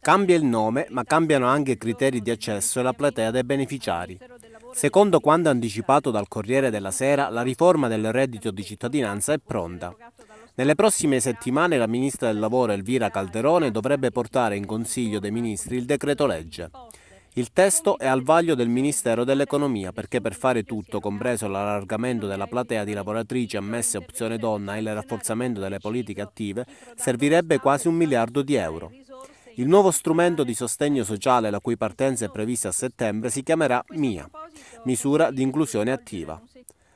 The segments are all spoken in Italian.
Cambia il nome, ma cambiano anche i criteri di accesso e la platea dei beneficiari. Secondo quanto anticipato dal Corriere della Sera, la riforma del reddito di cittadinanza è pronta. Nelle prossime settimane la ministra del Lavoro Elvira Calderone dovrebbe portare in Consiglio dei Ministri il decreto legge. Il testo è al vaglio del Ministero dell'Economia perché per fare tutto, compreso l'allargamento della platea di lavoratrici ammesse opzione donna e il rafforzamento delle politiche attive, servirebbe quasi un miliardo di euro. Il nuovo strumento di sostegno sociale la cui partenza è prevista a settembre si chiamerà MIA, misura di inclusione attiva.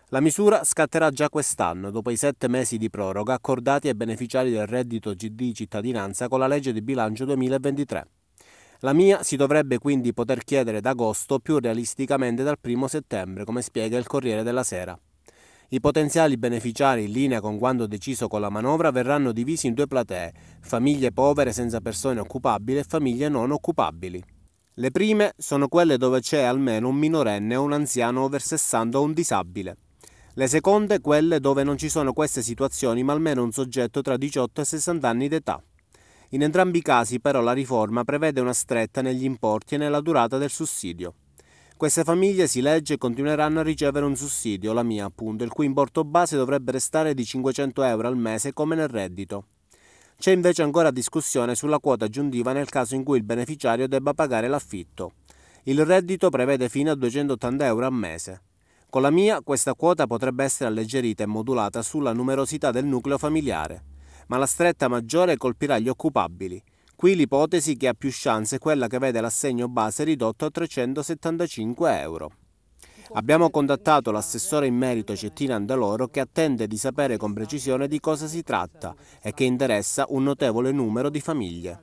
La misura scatterà già quest'anno, dopo i sette mesi di proroga accordati ai beneficiari del reddito GD cittadinanza con la legge di bilancio 2023. La mia si dovrebbe quindi poter chiedere ad agosto più realisticamente dal 1 settembre, come spiega il Corriere della Sera. I potenziali beneficiari, in linea con quanto deciso con la manovra, verranno divisi in due platee, famiglie povere senza persone occupabili e famiglie non occupabili. Le prime sono quelle dove c'è almeno un minorenne o un anziano over 60 o un disabile. Le seconde quelle dove non ci sono queste situazioni ma almeno un soggetto tra 18 e 60 anni d'età. In entrambi i casi però la riforma prevede una stretta negli importi e nella durata del sussidio. Queste famiglie, si legge, continueranno a ricevere un sussidio, la mia appunto, il cui importo base dovrebbe restare di 500 euro al mese come nel reddito. C'è invece ancora discussione sulla quota aggiuntiva nel caso in cui il beneficiario debba pagare l'affitto. Il reddito prevede fino a 280 euro al mese. Con la mia questa quota potrebbe essere alleggerita e modulata sulla numerosità del nucleo familiare, ma la stretta maggiore colpirà gli occupabili, Qui l'ipotesi che ha più chance è quella che vede l'assegno base ridotto a 375 euro. Abbiamo contattato l'assessore in merito Cettina Andaloro che attende di sapere con precisione di cosa si tratta e che interessa un notevole numero di famiglie.